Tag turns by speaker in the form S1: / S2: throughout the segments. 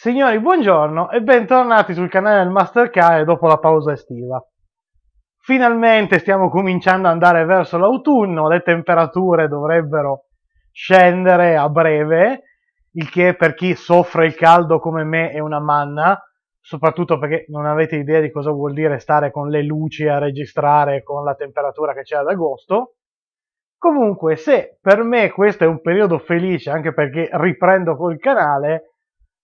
S1: Signori, buongiorno e bentornati sul canale del Mastercard dopo la pausa estiva. Finalmente stiamo cominciando ad andare verso l'autunno, le temperature dovrebbero scendere a breve, il che per chi soffre il caldo come me è una manna, soprattutto perché non avete idea di cosa vuol dire stare con le luci a registrare con la temperatura che c'è ad agosto. Comunque, se per me questo è un periodo felice, anche perché riprendo col canale,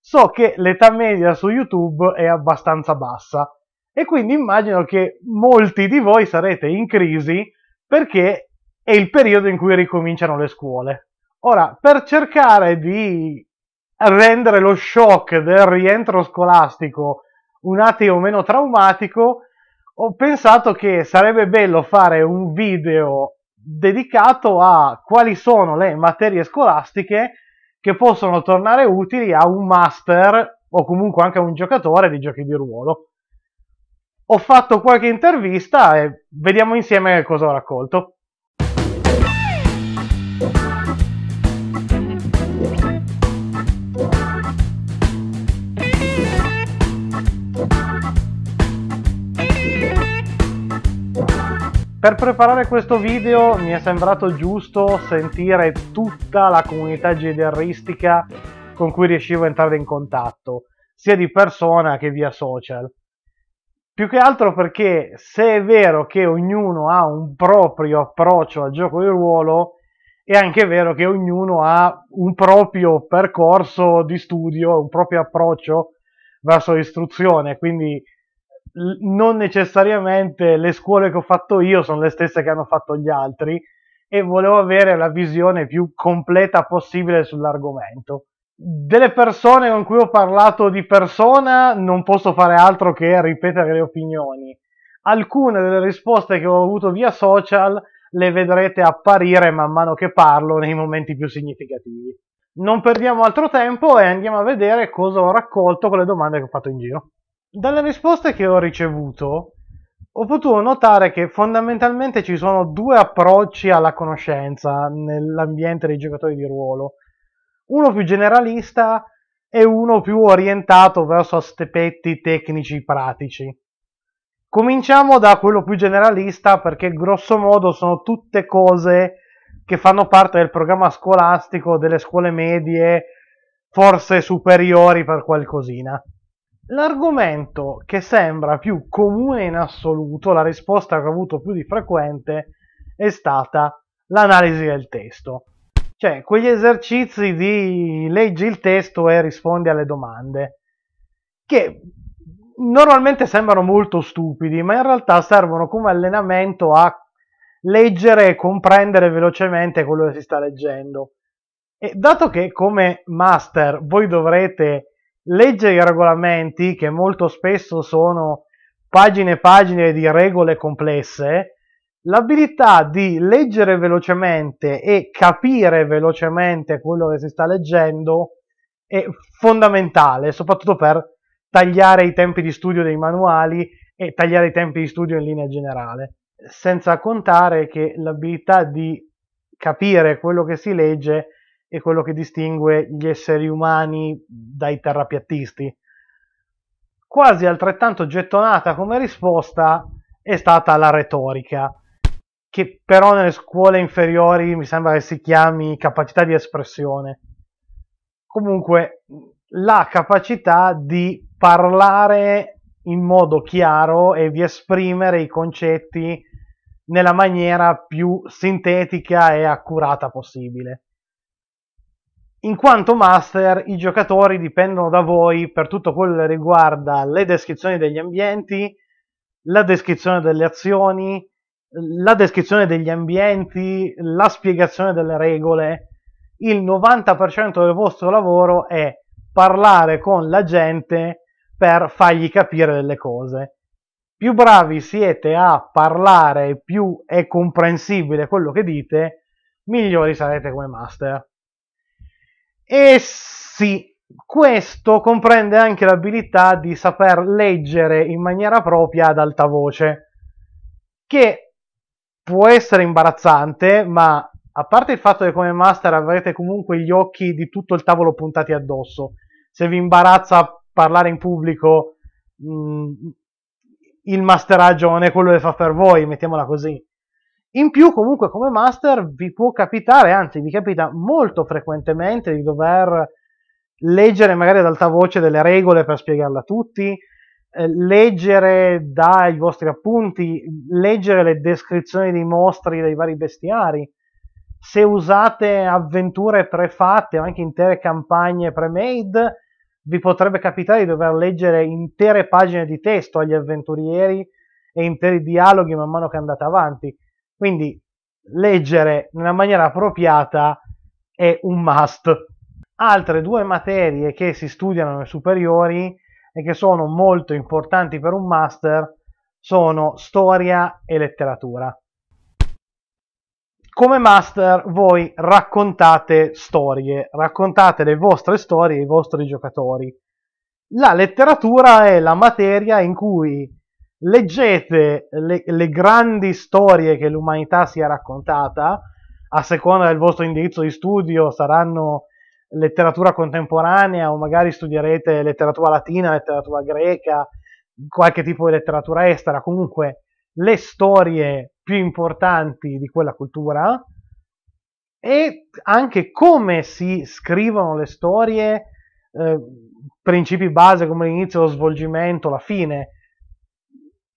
S1: so che l'età media su YouTube è abbastanza bassa e quindi immagino che molti di voi sarete in crisi perché è il periodo in cui ricominciano le scuole. Ora, per cercare di rendere lo shock del rientro scolastico un attimo meno traumatico, ho pensato che sarebbe bello fare un video dedicato a quali sono le materie scolastiche che possono tornare utili a un master o comunque anche a un giocatore di giochi di ruolo. Ho fatto qualche intervista e vediamo insieme cosa ho raccolto. Per preparare questo video mi è sembrato giusto sentire tutta la comunità GDRistica con cui riuscivo a entrare in contatto, sia di persona che via social. Più che altro perché se è vero che ognuno ha un proprio approccio al gioco di ruolo, è anche vero che ognuno ha un proprio percorso di studio, un proprio approccio verso l'istruzione, quindi non necessariamente le scuole che ho fatto io sono le stesse che hanno fatto gli altri e volevo avere la visione più completa possibile sull'argomento. Delle persone con cui ho parlato di persona non posso fare altro che ripetere le opinioni. Alcune delle risposte che ho avuto via social le vedrete apparire man mano che parlo nei momenti più significativi. Non perdiamo altro tempo e andiamo a vedere cosa ho raccolto con le domande che ho fatto in giro. Dalle risposte che ho ricevuto ho potuto notare che fondamentalmente ci sono due approcci alla conoscenza nell'ambiente dei giocatori di ruolo. Uno più generalista e uno più orientato verso aspetti tecnici pratici. Cominciamo da quello più generalista perché grosso modo sono tutte cose che fanno parte del programma scolastico delle scuole medie, forse superiori per qualcosina. L'argomento che sembra più comune in assoluto, la risposta che ho avuto più di frequente, è stata l'analisi del testo. Cioè, quegli esercizi di leggi il testo e rispondi alle domande, che normalmente sembrano molto stupidi, ma in realtà servono come allenamento a leggere e comprendere velocemente quello che si sta leggendo. E dato che come master voi dovrete legge i regolamenti, che molto spesso sono pagine e pagine di regole complesse, l'abilità di leggere velocemente e capire velocemente quello che si sta leggendo è fondamentale, soprattutto per tagliare i tempi di studio dei manuali e tagliare i tempi di studio in linea generale, senza contare che l'abilità di capire quello che si legge è quello che distingue gli esseri umani dai terrapiattisti. Quasi altrettanto gettonata come risposta è stata la retorica, che però nelle scuole inferiori mi sembra che si chiami capacità di espressione. Comunque la capacità di parlare in modo chiaro e di esprimere i concetti nella maniera più sintetica e accurata possibile. In quanto master, i giocatori dipendono da voi per tutto quello che riguarda le descrizioni degli ambienti, la descrizione delle azioni, la descrizione degli ambienti, la spiegazione delle regole. Il 90% del vostro lavoro è parlare con la gente per fargli capire delle cose. Più bravi siete a parlare, più è comprensibile quello che dite, migliori sarete come master. E sì, questo comprende anche l'abilità di saper leggere in maniera propria ad alta voce, che può essere imbarazzante, ma a parte il fatto che come master avrete comunque gli occhi di tutto il tavolo puntati addosso, se vi imbarazza parlare in pubblico, mh, mm, il masteraggio non è quello che fa per voi, mettiamola così. In più, comunque, come master vi può capitare, anzi, vi capita molto frequentemente di dover leggere magari ad alta voce delle regole per spiegarle a tutti, eh, leggere dai vostri appunti, leggere le descrizioni dei mostri dei vari bestiari. Se usate avventure prefatte o anche intere campagne pre-made, vi potrebbe capitare di dover leggere intere pagine di testo agli avventurieri e interi dialoghi man mano che andate avanti quindi leggere nella maniera appropriata è un must. Altre due materie che si studiano nei superiori e che sono molto importanti per un master sono storia e letteratura. Come master voi raccontate storie, raccontate le vostre storie ai vostri giocatori. La letteratura è la materia in cui leggete le, le grandi storie che l'umanità si è raccontata, a seconda del vostro indirizzo di studio saranno letteratura contemporanea o magari studierete letteratura latina, letteratura greca, qualche tipo di letteratura estera, comunque le storie più importanti di quella cultura e anche come si scrivono le storie, eh, principi base come l'inizio, lo svolgimento, la fine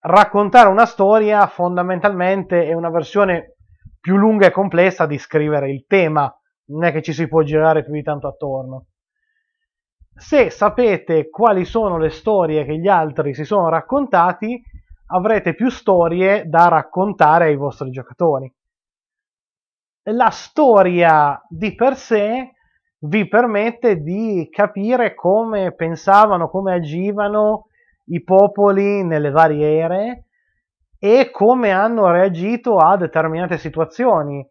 S1: raccontare una storia fondamentalmente è una versione più lunga e complessa di scrivere il tema, non è che ci si può girare più di tanto attorno. Se sapete quali sono le storie che gli altri si sono raccontati, avrete più storie da raccontare ai vostri giocatori. La storia di per sé vi permette di capire come pensavano, come agivano i popoli nelle varie ere e come hanno reagito a determinate situazioni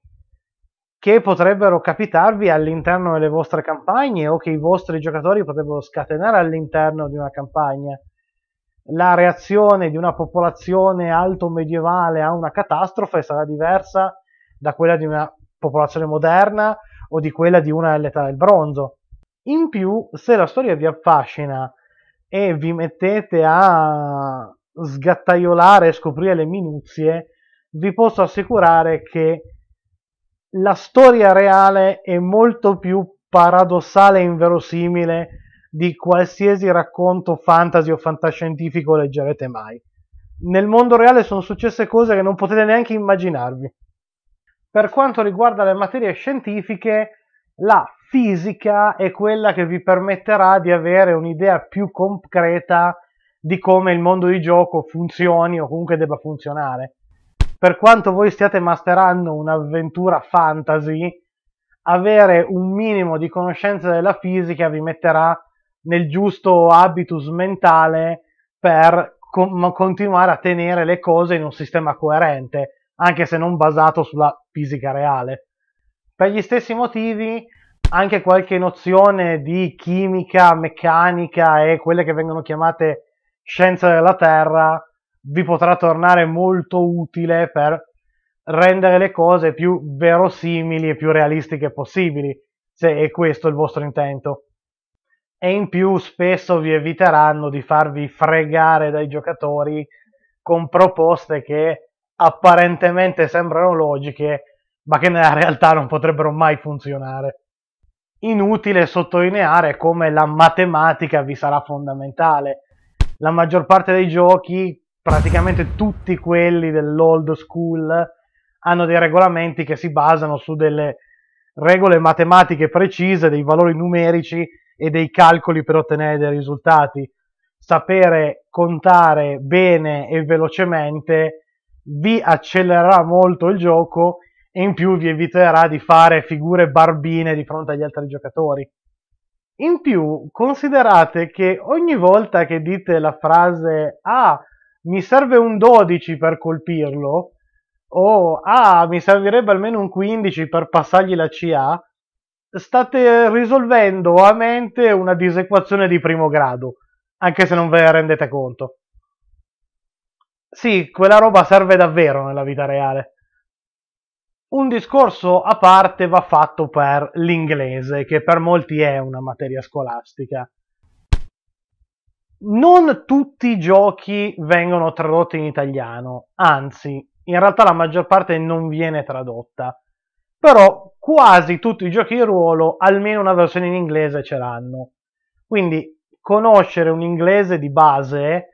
S1: che potrebbero capitarvi all'interno delle vostre campagne o che i vostri giocatori potrebbero scatenare all'interno di una campagna. La reazione di una popolazione alto medievale a una catastrofe sarà diversa da quella di una popolazione moderna o di quella di una dell'età del bronzo. In più, se la storia vi affascina e vi mettete a sgattaiolare e scoprire le minuzie, vi posso assicurare che la storia reale è molto più paradossale e inverosimile di qualsiasi racconto fantasy o fantascientifico leggerete mai. Nel mondo reale sono successe cose che non potete neanche immaginarvi. Per quanto riguarda le materie scientifiche, la fisica è quella che vi permetterà di avere un'idea più concreta di come il mondo di gioco funzioni o comunque debba funzionare. Per quanto voi stiate masterando un'avventura fantasy, avere un minimo di conoscenza della fisica vi metterà nel giusto habitus mentale per com- continuare a tenere le cose in un sistema coerente, anche se non basato sulla fisica reale. Per gli stessi motivi, anche qualche nozione di chimica, meccanica e quelle che vengono chiamate scienze della Terra vi potrà tornare molto utile per rendere le cose più verosimili e più realistiche possibili, se è questo il vostro intento. E in più spesso vi eviteranno di farvi fregare dai giocatori con proposte che apparentemente sembrano logiche, ma che nella realtà non potrebbero mai funzionare inutile sottolineare come la matematica vi sarà fondamentale. La maggior parte dei giochi, praticamente tutti quelli dell'old school, hanno dei regolamenti che si basano su delle regole matematiche precise, dei valori numerici e dei calcoli per ottenere dei risultati. Sapere contare bene e velocemente vi accelererà molto il gioco e in più vi eviterà di fare figure barbine di fronte agli altri giocatori. In più, considerate che ogni volta che dite la frase ah, mi serve un 12 per colpirlo, o ah, mi servirebbe almeno un 15 per passargli la CA, state risolvendo a mente una disequazione di primo grado, anche se non ve ne rendete conto. Sì, quella roba serve davvero nella vita reale. Un discorso a parte va fatto per l'inglese, che per molti è una materia scolastica. Non tutti i giochi vengono tradotti in italiano, anzi, in realtà la maggior parte non viene tradotta. Però quasi tutti i giochi di ruolo, almeno una versione in inglese, ce l'hanno. Quindi conoscere un inglese di base,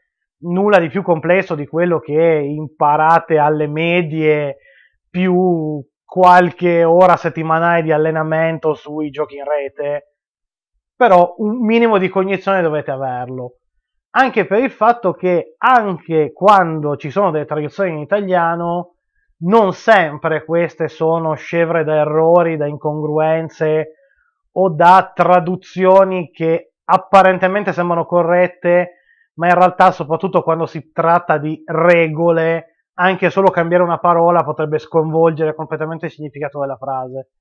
S1: nulla di più complesso di quello che imparate alle medie più qualche ora settimanale di allenamento sui giochi in rete, però un minimo di cognizione dovete averlo. Anche per il fatto che anche quando ci sono delle traduzioni in italiano, non sempre queste sono scevre da errori, da incongruenze o da traduzioni che apparentemente sembrano corrette, ma in realtà soprattutto quando si tratta di regole anche solo cambiare una parola potrebbe sconvolgere completamente il significato della frase.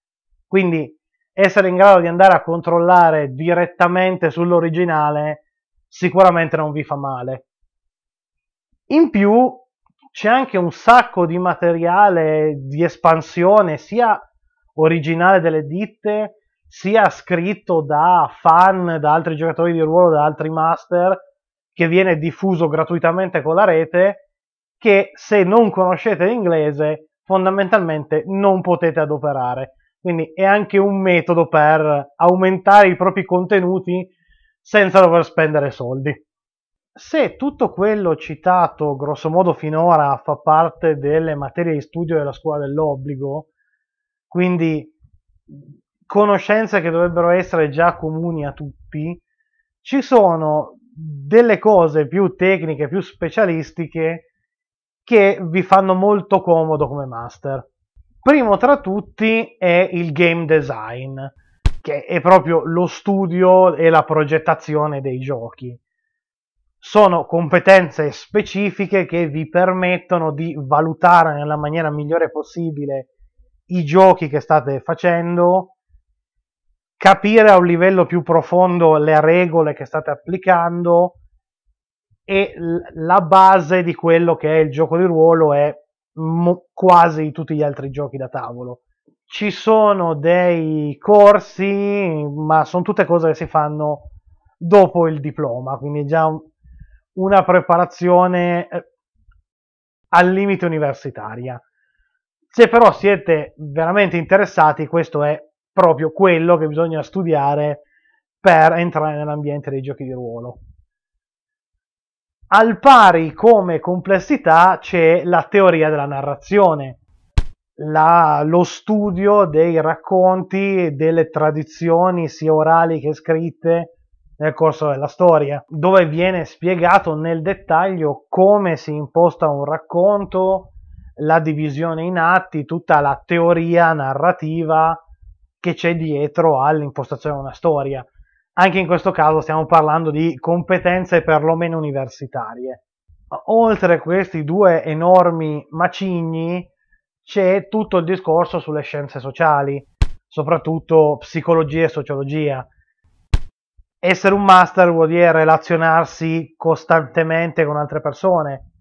S1: Quindi essere in grado di andare a controllare direttamente sull'originale sicuramente non vi fa male. In più c'è anche un sacco di materiale di espansione, sia originale delle ditte, sia scritto da fan, da altri giocatori di ruolo, da altri master, che viene diffuso gratuitamente con la rete che se non conoscete l'inglese fondamentalmente non potete adoperare. Quindi è anche un metodo per aumentare i propri contenuti senza dover spendere soldi. Se tutto quello citato grosso modo finora fa parte delle materie di studio della scuola dell'obbligo, quindi conoscenze che dovrebbero essere già comuni a tutti, ci sono delle cose più tecniche, più specialistiche che vi fanno molto comodo come master. Primo tra tutti è il game design, che è proprio lo studio e la progettazione dei giochi. Sono competenze specifiche che vi permettono di valutare nella maniera migliore possibile i giochi che state facendo, capire a un livello più profondo le regole che state applicando e la base di quello che è il gioco di ruolo è quasi tutti gli altri giochi da tavolo. Ci sono dei corsi, ma sono tutte cose che si fanno dopo il diploma, quindi già una preparazione eh, al limite universitaria. Se però siete veramente interessati, questo è proprio quello che bisogna studiare per entrare nell'ambiente dei giochi di ruolo. Al pari come complessità c'è la teoria della narrazione, la, lo studio dei racconti, delle tradizioni sia orali che scritte nel corso della storia, dove viene spiegato nel dettaglio come si imposta un racconto, la divisione in atti, tutta la teoria narrativa che c'è dietro all'impostazione di una storia. Anche in questo caso stiamo parlando di competenze perlomeno universitarie. Oltre a questi due enormi macigni c'è tutto il discorso sulle scienze sociali, soprattutto psicologia e sociologia. Essere un master vuol dire relazionarsi costantemente con altre persone,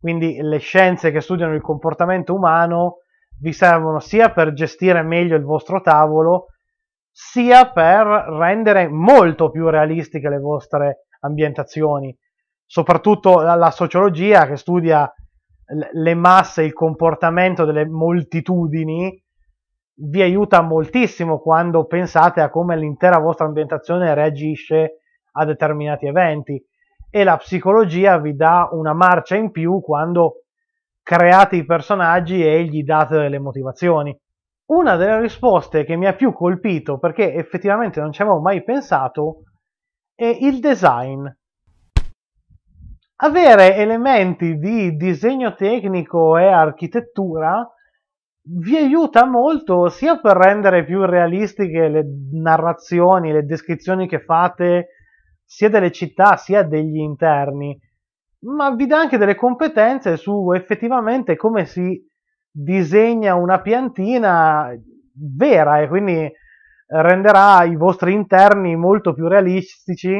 S1: quindi le scienze che studiano il comportamento umano vi servono sia per gestire meglio il vostro tavolo, sia per rendere molto più realistiche le vostre ambientazioni, soprattutto la, sociologia che studia le masse, il comportamento delle moltitudini, vi aiuta moltissimo quando pensate a come l'intera vostra ambientazione reagisce a determinati eventi e la psicologia vi dà una marcia in più quando create i personaggi e gli date delle motivazioni. Una delle risposte che mi ha più colpito, perché effettivamente non ci avevo mai pensato, è il design. Avere elementi di disegno tecnico e architettura vi aiuta molto sia per rendere più realistiche le narrazioni, le descrizioni che fate sia delle città sia degli interni, ma vi dà anche delle competenze su effettivamente come si disegna una piantina vera e quindi renderà i vostri interni molto più realistici,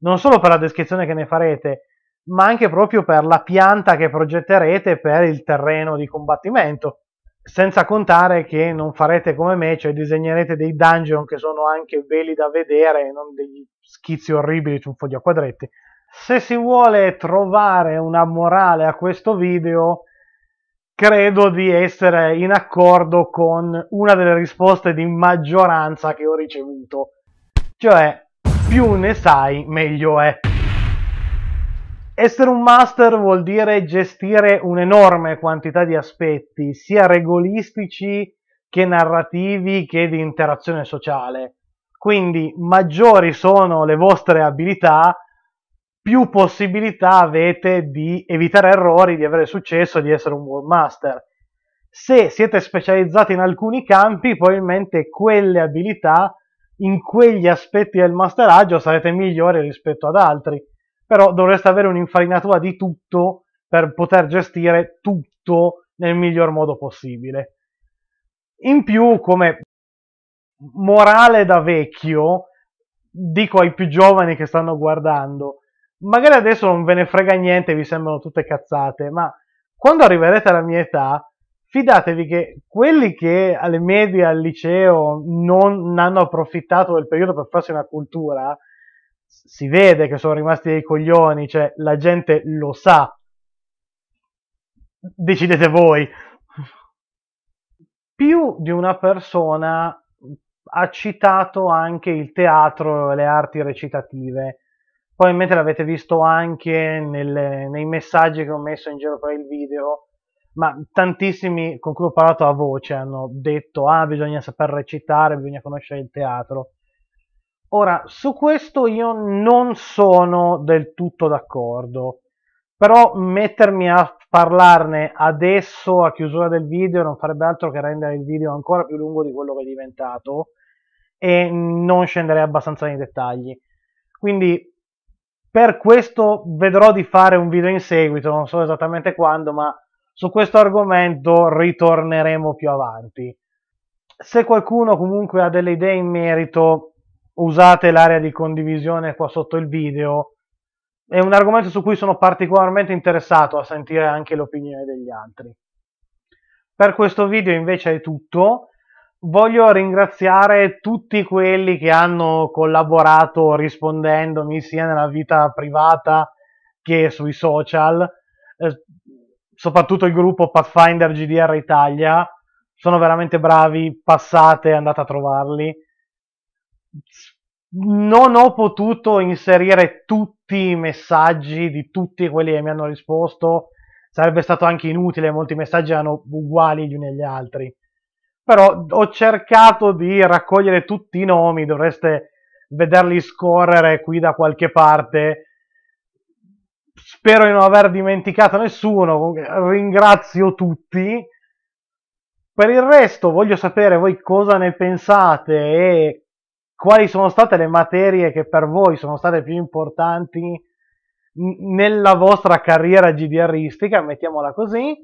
S1: non solo per la descrizione che ne farete, ma anche proprio per la pianta che progetterete per il terreno di combattimento. Senza contare che non farete come me, cioè disegnerete dei dungeon che sono anche belli da vedere e non degli schizzi orribili tuffo di a quadretti. Se si vuole trovare una morale a questo video, credo di essere in accordo con una delle risposte di maggioranza che ho ricevuto, cioè più ne sai meglio è. Essere un master vuol dire gestire un'enorme quantità di aspetti, sia regolistici che narrativi che di interazione sociale. Quindi maggiori sono le vostre abilità, più possibilità avete di evitare errori, di avere successo, di essere un buon master. Se siete specializzati in alcuni campi, probabilmente quelle abilità, in quegli aspetti del masteraggio, sarete migliori rispetto ad altri. Però dovreste avere un'infarinatura di tutto per poter gestire tutto nel miglior modo possibile. In più, come morale da vecchio, dico ai più giovani che stanno guardando, magari adesso non ve ne frega niente, vi sembrano tutte cazzate, ma quando arriverete alla mia età, fidatevi che quelli che alle medie, al liceo non hanno approfittato del periodo per farsi una cultura, si vede che sono rimasti dei coglioni, cioè la gente lo sa. Decidete voi. Più di una persona ha citato anche il teatro e le arti recitative probabilmente l'avete visto anche nel, nei messaggi che ho messo in giro per il video, ma tantissimi con cui ho parlato a voce hanno detto ah bisogna saper recitare, bisogna conoscere il teatro. Ora, su questo io non sono del tutto d'accordo, però mettermi a parlarne adesso a chiusura del video non farebbe altro che rendere il video ancora più lungo di quello che è diventato e non scenderei abbastanza nei dettagli. Quindi per questo vedrò di fare un video in seguito, non so esattamente quando, ma su questo argomento ritorneremo più avanti. Se qualcuno comunque ha delle idee in merito, usate l'area di condivisione qua sotto il video. È un argomento su cui sono particolarmente interessato a sentire anche l'opinione degli altri. Per questo video invece è tutto Voglio ringraziare tutti quelli che hanno collaborato rispondendomi sia nella vita privata che sui social, eh, soprattutto il gruppo Pathfinder GDR Italia, sono veramente bravi, passate, andate a trovarli. Non ho potuto inserire tutti i messaggi di tutti quelli che mi hanno risposto, sarebbe stato anche inutile, molti messaggi erano uguali gli uni agli altri però ho cercato di raccogliere tutti i nomi, dovreste vederli scorrere qui da qualche parte. Spero di non aver dimenticato nessuno, ringrazio tutti. Per il resto voglio sapere voi cosa ne pensate e quali sono state le materie che per voi sono state più importanti nella vostra carriera GDRistica, mettiamola così.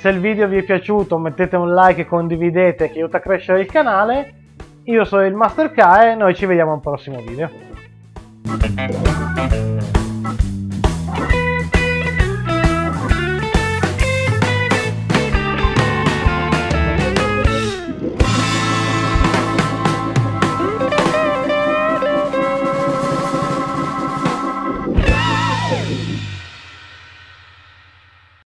S1: Se il video vi è piaciuto mettete un like e condividete che aiuta a crescere il canale. Io sono il Master K e noi ci vediamo al prossimo video.